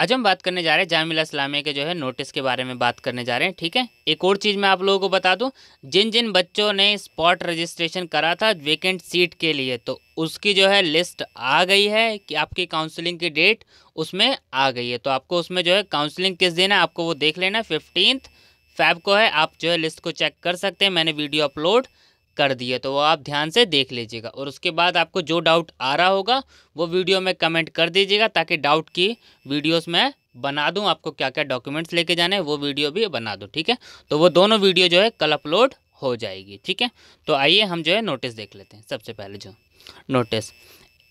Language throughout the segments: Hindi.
आज हम बात करने जा रहे हैं जामिला इस्लामिया के जो है नोटिस के बारे में बात करने जा रहे हैं ठीक है एक और चीज़ मैं आप लोगों को बता दूं जिन जिन बच्चों ने स्पॉट रजिस्ट्रेशन करा था वेकेंट सीट के लिए तो उसकी जो है लिस्ट आ गई है कि आपकी काउंसलिंग की डेट उसमें आ गई है तो आपको उसमें जो है काउंसलिंग किस दिन है आपको वो देख लेना फिफ्टींथ फैब को है आप जो है लिस्ट को चेक कर सकते हैं मैंने वीडियो अपलोड कर दिए तो वो आप ध्यान से देख लीजिएगा और उसके बाद आपको जो डाउट आ रहा होगा वो वीडियो में कमेंट कर दीजिएगा ताकि डाउट की वीडियोस में बना दूं आपको क्या क्या डॉक्यूमेंट्स लेके जाने हैं वो वीडियो भी बना दूं ठीक है तो वो दोनों वीडियो जो है कल अपलोड हो जाएगी ठीक है तो आइए हम जो है नोटिस देख लेते हैं सबसे पहले जो notice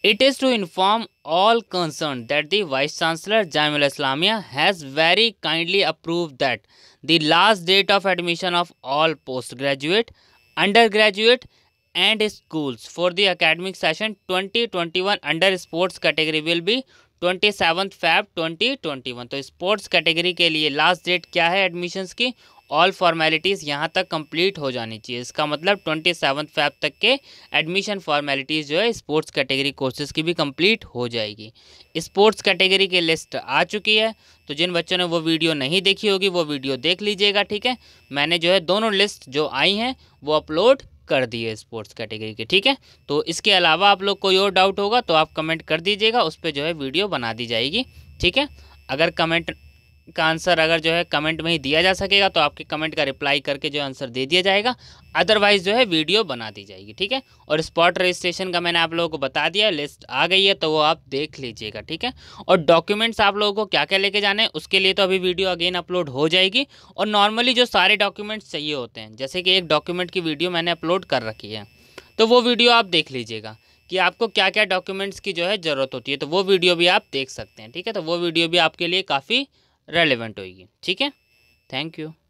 is to inform all concern that that vice chancellor Jamia Islamia has very kindly approve that the last date of admission of all post graduate under graduate and schools for the academic session 2021 under sports category will be twenty seven Feb twenty twenty one तो स्पोर्ट्स कैटेगरी के लिए लास्ट डेट क्या है एडमिशन्स की ऑल फॉर्मेलिटीज़ यहाँ तक कंप्लीट हो जानी चाहिए इसका मतलब ट्वेंटी सेवन फैब तक के एडमिशन फॉर्मेलिटीज़ जो है स्पोर्ट्स कैटेगरी कोर्सेज़ की भी कंप्लीट हो जाएगी स्पोर्ट्स कैटेगरी की लिस्ट आ चुकी है तो जिन बच्चों ने वो वीडियो नहीं देखी होगी वो वीडियो देख लीजिएगा ठीक है मैंने जो है दोनों लिस्ट जो आई हैं वो अपलोड कर दिए स्पोर्ट्स कैटेगरी के ठीक है तो इसके अलावा आप लोग कोई और डाउट होगा तो आप कमेंट कर दीजिएगा उस पर जो है वीडियो बना दी जाएगी ठीक है अगर कमेंट का आंसर अगर जो है कमेंट में ही दिया जा सकेगा तो आपके कमेंट का रिप्लाई करके जो आंसर दे दिया जाएगा अदरवाइज जो है वीडियो बना दी जाएगी ठीक है और स्पॉट रजिस्ट्रेशन का मैंने आप लोगों को बता दिया लिस्ट आ गई है तो वो आप देख लीजिएगा ठीक है और डॉक्यूमेंट्स आप लोगों को क्या क्या लेके जाने हैं उसके लिए तो अभी वीडियो अगेन अपलोड हो जाएगी और नॉर्मली जो सारे डॉक्यूमेंट्स चाहिए होते हैं जैसे कि एक डॉक्यूमेंट की वीडियो मैंने अपलोड कर रखी है तो वो वीडियो आप देख लीजिएगा कि आपको क्या क्या डॉक्यूमेंट्स की जो है ज़रूरत होती है तो वो वीडियो भी आप देख सकते हैं ठीक है तो वो वीडियो भी आपके लिए काफ़ी रेलिवेंट होगी ठीक है थैंक यू